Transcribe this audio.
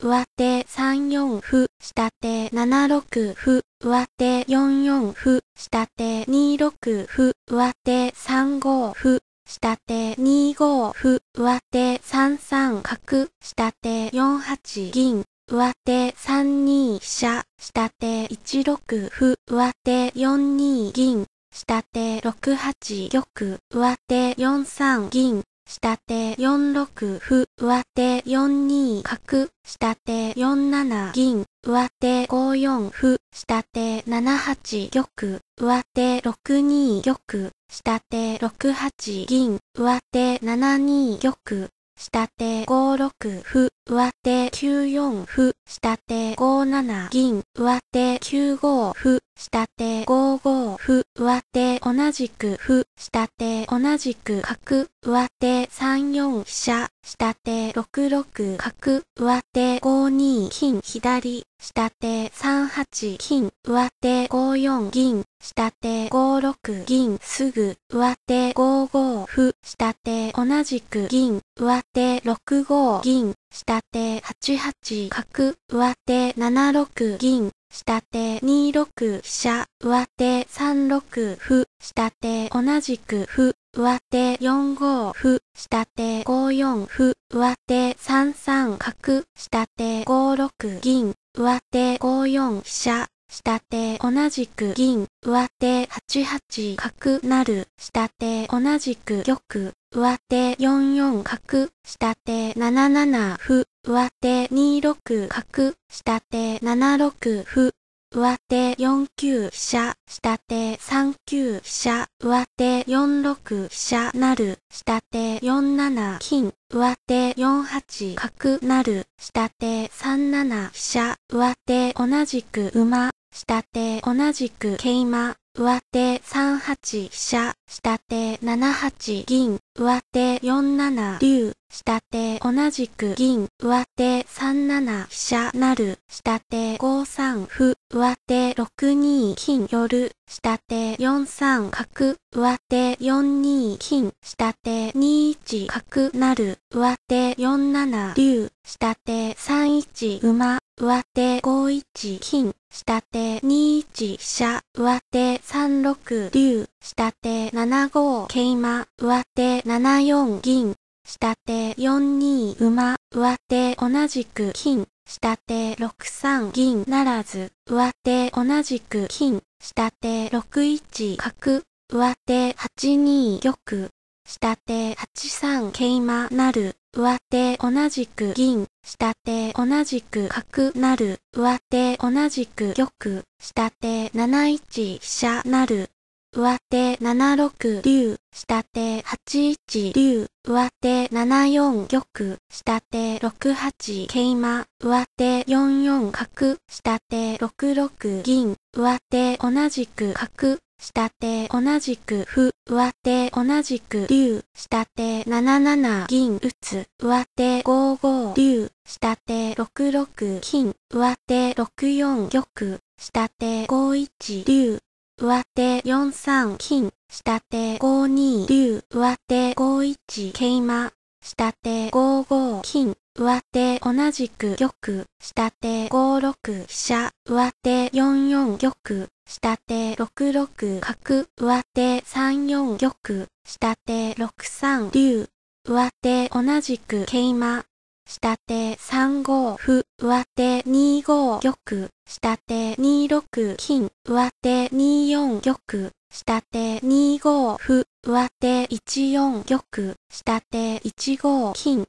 上手3四歩、下手7六歩、上手4四歩、下手2六歩、上手3五歩、下手2五歩、上手3三角、下手4八銀、上手3二飛車、下手1六歩、上手4二銀、下手6八玉、上手4三銀、下手4六歩、上手4二角、下手4七銀、上手5四歩、下手7八玉、上手6二玉、下手6八銀、上手7二玉、下手5六歩、上手9四歩、下手5七銀、上手9五歩、下手5五歩、上手同じく歩、下手同じく角、上手3四飛車、下手6六角、上手5二金左、下手3八金、上手5四銀、下手5六銀すぐ上手5五歩下手同じく銀上手6五銀下手8八角上手7六銀下手2六飛車上手3六歩下手同じく歩上手4五歩下手5四歩上手3三角下手5六銀上手5四飛車下手同じく銀、上手8八角なる、下手同じく玉、上手4四角、下手7七歩、上手2六角、下手7六歩、上手4九飛車、下手3九飛車、上手4六飛車なる、下手4七金、上手4八角なる、下手3七飛車、上手同じく馬、下手同じく桂馬、上手三八飛車、下手七八銀、上手四七竜、下手同じく銀、上手三七飛車なる、下手五三歩、上手六二金寄る、下手四三角、上手四二金、下手二一角なる、上手四七竜、下手三一馬、上手5一金、下手2一飛車、上手3六竜、下手7五桂馬、上手7四銀、下手4二馬、上手同じく金、下手6三銀ならず、上手同じく金、下手6一角、上手8二玉、下手8三桂馬なる、上手同じく銀、下手同じく角なる、上手同じく玉、下手7一飛車なる、上手7六竜、下手8一竜、上手7四玉、下手6八桂馬、上手4四角、下手6六銀、上手同じく角、下手同じく歩、上手同じく竜、下手7七銀打つ、上手5五竜、下手6六金、上手6四玉、下手5一竜、上手4三金、下手5二竜、上手5一桂馬、下手5五金、上手同じく玉、下手5六飛車、上手4四玉、下手6六角、上手3四玉、下手6三竜、上手同じく桂馬、下手3五歩、上手2五玉、下手2六金、上手2四玉、下手2五歩、上手1四玉、下手1五金、